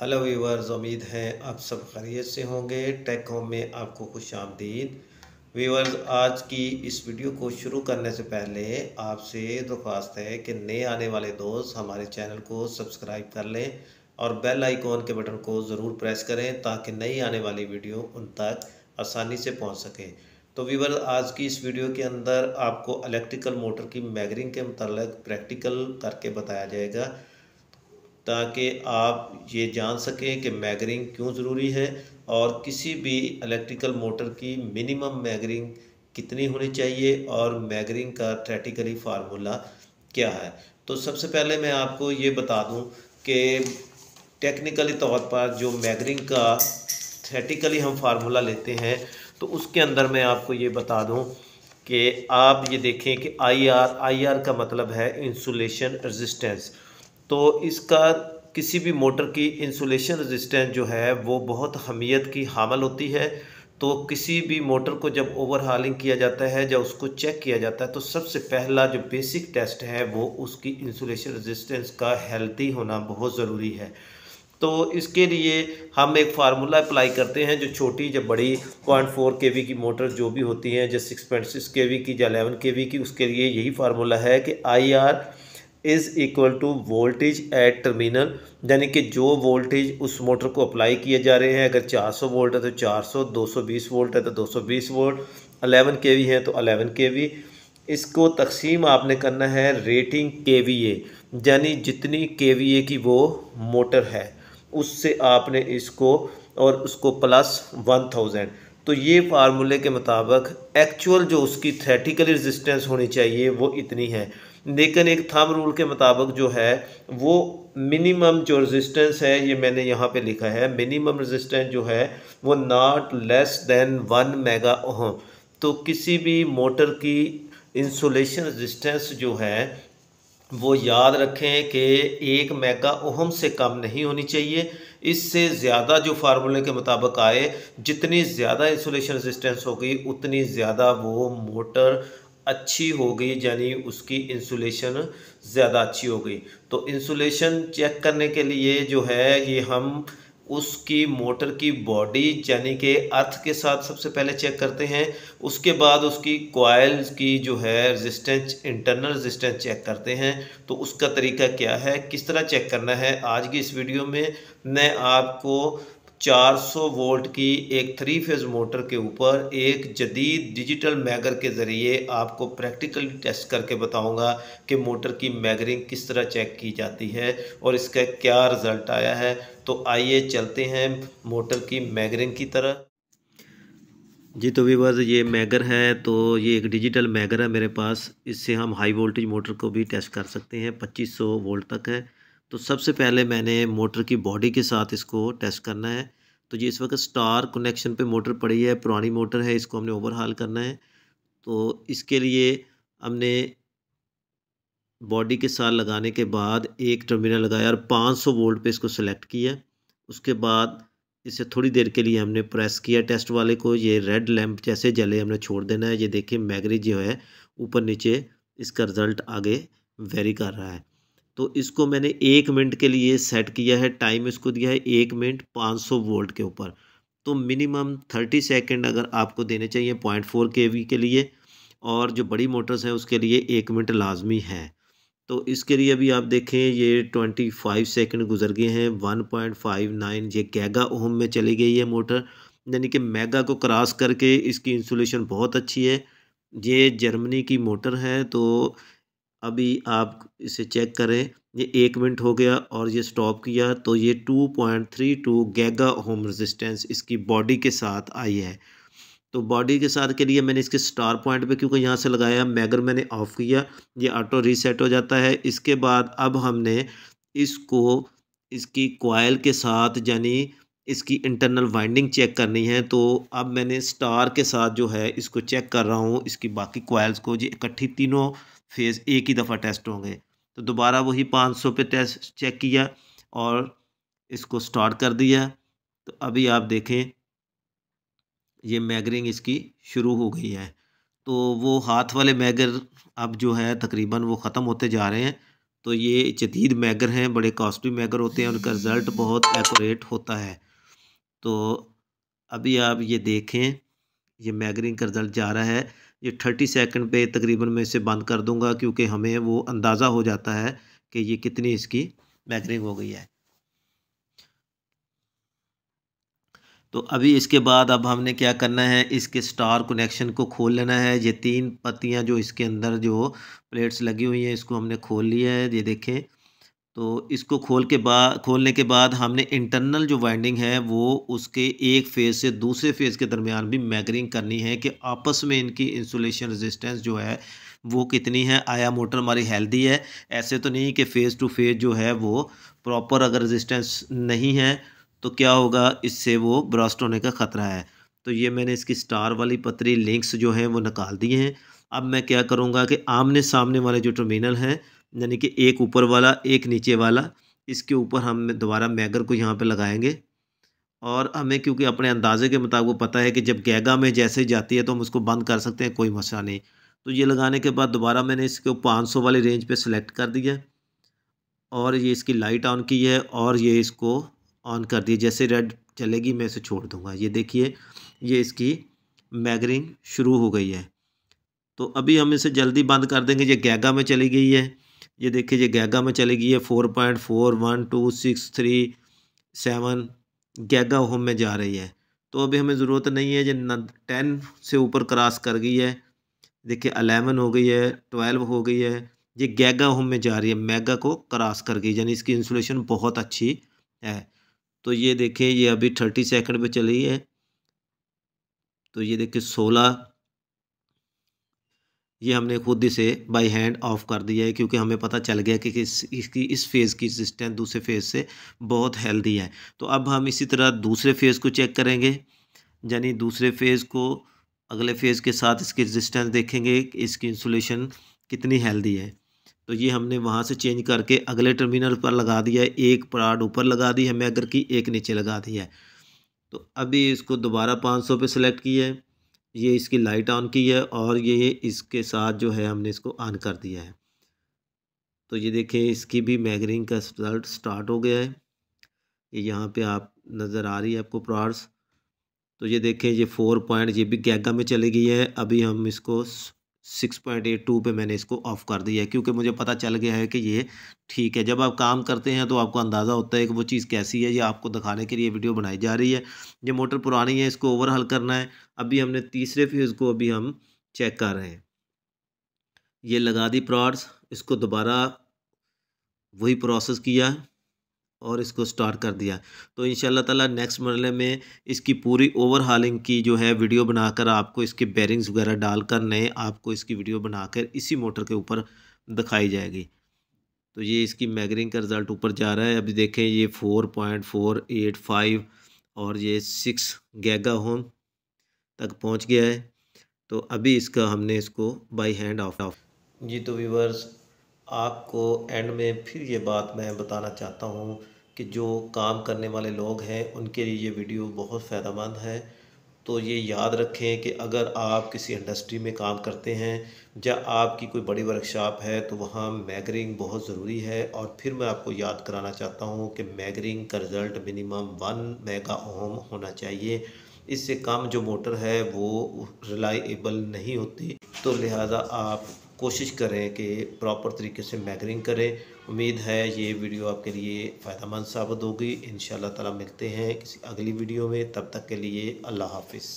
hello viewers उम्मीद है आप सब खैरियत से होंगे टेक होम में आपको खुश आमदीद वीवर्स आज की इस वीडियो को शुरू करने से पहले आपसे दरख्वास्त है कि नए आने वाले दोस्त हमारे चैनल को सब्सक्राइब कर लें और बेल आइकॉन के बटन को ज़रूर प्रेस करें ताकि नई आने वाली वीडियो उन तक आसानी से पहुँच सके तो वीवर आज की इस वीडियो के अंदर आपको इलेक्ट्रिकल मोटर की मैगरिंग के मतलब प्रैक्टिकल करके बताया जाएगा ताकि आप ये जान सकें कि मैगरिंग क्यों ज़रूरी है और किसी भी इलेक्ट्रिकल मोटर की मिनिमम मैगरिंग कितनी होनी चाहिए और मैगरिंग का थ्रेटिकली फार्मूला क्या है तो सबसे पहले मैं आपको ये बता दूं कि टेक्निकली तौर पर जो मैगरिंग का थ्रेटिकली हम फार्मूला लेते हैं तो उसके अंदर मैं आपको ये बता दूं कि आप ये देखें कि आई आर आई आर का मतलब है इंसुलेशन रजिस्टेंस तो इसका किसी भी मोटर की इंसुलेशन रेजिस्टेंस जो है वो बहुत अहमियत की हामल होती है तो किसी भी मोटर को जब हालिंग किया जाता है जब उसको चेक किया जाता है तो सबसे पहला जो बेसिक टेस्ट है वो उसकी इंसुलेशन रेजिस्टेंस का हेल्थी होना बहुत ज़रूरी है तो इसके लिए हम एक फार्मूला अप्लाई करते हैं जो छोटी या बड़ी पॉइंट फोर के वी की मोटर जो भी होती हैं जैसे six point six K V की या एलेवन के वी की उसके लिए यही फार्मूला है कि I R is equal to voltage at terminal यानी कि जो वोल्टेज उस मोटर को अप्लाई किए जा रहे हैं अगर 400 वोल्ट है तो 400 220 वोल्ट है तो 220 वोल्ट 11 के वी है तो 11 के वी इसको तकसीम आपने करना है रेटिंग के वी ए यानी जितनी के वी ए की वो मोटर है उससे आपने इसको और उसको प्लस वन थाउजेंड तो ये फार्मूले के मुताबिक एक्चुअल जो उसकी थेटिकल रेजिस्टेंस होनी चाहिए वो इतनी है लेकिन एक थम रूल के मुताबिक जो है वो मिनिमम जो रेजिस्टेंस है ये मैंने यहाँ पे लिखा है मिनिमम रेजिस्टेंस जो है वो not less than one mega ohm तो किसी भी मोटर की इंसुलेशन रेजिस्टेंस जो है वो याद रखें कि एक मेगा ओहम से कम नहीं होनी चाहिए इससे ज़्यादा जो फार्मूले के मुताबिक आए जितनी ज़्यादा इंसुलेशन रेजिस्टेंस होगी उतनी ज़्यादा वो मोटर अच्छी हो गई यानी उसकी इंसुलेशन ज़्यादा अच्छी हो गई तो इंसुलेशन चेक करने के लिए जो है ये हम उसकी मोटर की बॉडी यानी कि अर्थ के साथ सबसे पहले चेक करते हैं उसके बाद उसकी कोयल की जो है रेजिस्टेंस इंटरनल रेजिस्टेंस चेक करते हैं तो उसका तरीका क्या है किस तरह चेक करना है आज की इस वीडियो में मैं आपको 400 वोल्ट की एक थ्री फेज़ मोटर के ऊपर एक जदीद डिजिटल मैगर के ज़रिए आपको प्रैक्टिकली टेस्ट करके बताऊंगा कि मोटर की मैगरिंग किस तरह चेक की जाती है और इसका क्या रिज़ल्ट आया है तो आइए चलते हैं मोटर की मैगरिंग की तरह जी तो भी बस ये मैगर है तो ये एक डिजिटल मैगर है मेरे पास इससे हम हाई वोल्टेज मोटर को भी टेस्ट कर सकते हैं पच्चीस वोल्ट तक है तो सबसे पहले मैंने मोटर की बॉडी के साथ इसको टेस्ट करना है तो ये इस वक्त स्टार कनेक्शन पे मोटर पड़ी है पुरानी मोटर है इसको हमने ओवरहाल करना है तो इसके लिए हमने बॉडी के साथ लगाने के बाद एक टर्मिनल लगाया और 500 वोल्ट पे इसको सेलेक्ट किया उसके बाद इसे थोड़ी देर के लिए हमने प्रेस किया टेस्ट वाले को ये रेड लैम्प जैसे जले हमने छोड़ देना है ये देखिए मैगरी जो है ऊपर नीचे इसका रिज़ल्ट आगे वेरी कर रहा है तो इसको मैंने एक मिनट के लिए सेट किया है टाइम इसको दिया है एक मिनट पाँच सौ वोल्ट के ऊपर तो मिनिमम थर्टी सेकेंड अगर आपको देने चाहिए पॉइंट फोर के वी के लिए और जो बड़ी मोटर्स हैं उसके लिए एक मिनट लाजमी है तो इसके लिए अभी आप देखें ये ट्वेंटी फाइव सेकेंड गुजर गए हैं वन पॉइंट फाइव नाइन ये गैगा ओम में चली गई है मोटर यानी कि मेगा को क्रॉस करके इसकी इंसुलेशन बहुत अच्छी है ये जर्मनी की मोटर है तो अभी आप इसे चेक करें ये एक मिनट हो गया और ये स्टॉप किया तो ये 2.32 गैगा होम रजिस्टेंस इसकी बॉडी के साथ आई है तो बॉडी के साथ के लिए मैंने इसके स्टार पॉइंट पे क्योंकि यहाँ से लगाया मैगर मैंने ऑफ़ किया ये ऑटो रीसेट हो जाता है इसके बाद अब हमने इसको इसकी कोयल के साथ यानी इसकी इंटरनल वाइंडिंग चेक करनी है तो अब मैंने स्टार के साथ जो है इसको चेक कर रहा हूँ इसकी बाकी कोयल्स को जी इकट्ठी तीनों फेज़ एक ही दफ़ा टेस्ट होंगे तो दोबारा वही पाँच सौ पे टेस्ट चेक किया और इसको स्टार्ट कर दिया तो अभी आप देखें ये मैगरिंग इसकी शुरू हो गई है तो वो हाथ वाले मैगर अब जो है तकरीबन वो ख़त्म होते जा रहे हैं तो ये जदीद मैगर हैं बड़े कॉस्टली मैगर होते हैं उनका रिज़ल्ट बहुत एकोरेट होता है तो अभी आप ये देखें ये मैगरिंग का रिज़ल्ट जा रहा है ये थर्टी सेकंड पे तकरीबन मैं इसे बंद कर दूंगा क्योंकि हमें वो अंदाज़ा हो जाता है कि ये कितनी इसकी बैकरिंग हो गई है तो अभी इसके बाद अब हमने क्या करना है इसके स्टार कनेक्शन को खोल लेना है ये तीन पत्तियां जो इसके अंदर जो प्लेट्स लगी हुई हैं इसको हमने खोल लिया है ये देखें तो इसको खोल के बाद खोलने के बाद हमने इंटरनल जो वाइंडिंग है वो उसके एक फेज़ से दूसरे फेज़ के दरमियान भी मैगरिंग करनी है कि आपस में इनकी इंसुलेशन रेजिस्टेंस जो है वो कितनी है आया मोटर हमारी हेल्दी है ऐसे तो नहीं कि फ़ेज़ टू फेज़ जो है वो प्रॉपर अगर रेजिस्टेंस नहीं है तो क्या होगा इससे वो ब्रस्ट होने का ख़तरा है तो ये मैंने इसकी स्टार वाली पतरी लिंक्स जो हैं वो निकाल दिए हैं अब मैं क्या करूँगा कि आमने सामने वाले जो टर्मिनल हैं यानी कि एक ऊपर वाला एक नीचे वाला इसके ऊपर हम दोबारा मैगर को यहाँ पे लगाएंगे और हमें क्योंकि अपने अंदाजे के मुताबिक पता है कि जब गैगा में जैसे जाती है तो हम उसको बंद कर सकते हैं कोई मसला नहीं तो ये लगाने के बाद दोबारा मैंने इसको सौ वाली रेंज पे सिलेक्ट कर दिया और ये इसकी लाइट ऑन की है और ये इसको ऑन कर दिया जैसे रेड चलेगी मैं इसे छोड़ दूँगा ये देखिए ये इसकी मैगरिंग शुरू हो गई है तो अभी हम इसे जल्दी बंद कर देंगे ये गैगा में चली गई है ये देखिए ये गैगा में चलेगी ये four point four one two six three seven giga ohm में जा रही है तो अभी हमें ज़रूरत नहीं है ये टेन से ऊपर क्रॉस कर गई है देखिए अलेवन हो गई है ट्वेल्व हो गई है ये गैगा होम में जा रही है मेगा को क्रॉस कर गई यानी इसकी इंसुलेशन बहुत अच्छी है तो ये देखिए ये अभी थर्टी सेकंड पे चली है तो ये देखिए सोलह ये हमने खुद ही से हैंड ऑफ कर दिया है क्योंकि हमें पता चल गया कि किस इसकी इस फेज़ की रजिस्टेंस दूसरे फेज़ से बहुत हेल्दी है तो अब हम इसी तरह दूसरे फेज़ को चेक करेंगे यानी दूसरे फेज़ को अगले फेज़ के साथ इसकी रजिस्टेंस देखेंगे इसकी इंसुलेशन कितनी हेल्दी है तो ये हमने वहाँ से चेंज करके अगले टर्मिनल पर लगा दिया है एक प्राड ऊपर लगा दी है मैगर की एक नीचे लगा दी है तो अभी इसको दोबारा पाँच सौ पे सेलेक्ट किया है ये इसकी लाइट ऑन की है और ये इसके साथ जो है हमने इसको ऑन कर दिया है तो ये देखें इसकी भी मैगरिंग का रिजल्ट स्टार्ट हो गया है ये यहाँ पे आप नज़र आ रही है आपको प्रॉर्स तो ये देखें ये फोर पॉइंट ये भी गैगा में चली गई है अभी हम इसको सिक्स पॉइंट एट टू पर मैंने इसको ऑफ़ कर दिया है क्योंकि मुझे पता चल गया है कि ये ठीक है जब आप काम करते हैं तो आपको अंदाज़ा होता है कि वो चीज़ कैसी है ये आपको दिखाने के लिए वीडियो बनाई जा रही है ये मोटर पुरानी है इसको ओवरहल करना है अभी हमने तीसरे फ्यूज़ को अभी हम चेक कर रहे हैं ये लगा दी प्रॉड्स इसको दोबारा वही प्रोसेस किया और इसको स्टार्ट कर दिया तो इन ताला नेक्स्ट मरले में इसकी पूरी हालिंग की जो है वीडियो बनाकर आपको इसके बेरिंग्स वगैरह डालकर नए आपको इसकी वीडियो बनाकर इसी मोटर के ऊपर दिखाई जाएगी तो ये इसकी मैगरिंग का रिज़ल्ट ऊपर जा रहा है अभी देखें ये four point four eight five और ये सिक्स गैगा होम तक पहुँच गया है तो अभी इसका हमने इसको बाई हैंड ऑफ ऑफ जी तो व्यूवर्स आपको एंड में फिर ये बात मैं बताना चाहता हूँ कि जो काम करने वाले लोग हैं उनके लिए ये वीडियो बहुत फ़ायदेमंद है तो ये याद रखें कि अगर आप किसी इंडस्ट्री में काम करते हैं या आपकी कोई बड़ी वर्कशॉप है तो वहाँ मैगरिंग बहुत ज़रूरी है और फिर मैं आपको याद कराना चाहता हूँ कि मैगरिंग का result minimum one mega ohm होना चाहिए इससे कम जो मोटर है वो रिलाईबल नहीं होती तो लिहाजा आप कोशिश करें कि प्रॉपर तरीके से मैगरिंग करें उम्मीद है ये वीडियो आपके लिए फ़ायदा साबित होगी इन ताला मिलते हैं किसी अगली वीडियो में तब तक के लिए अल्लाह हाफिज़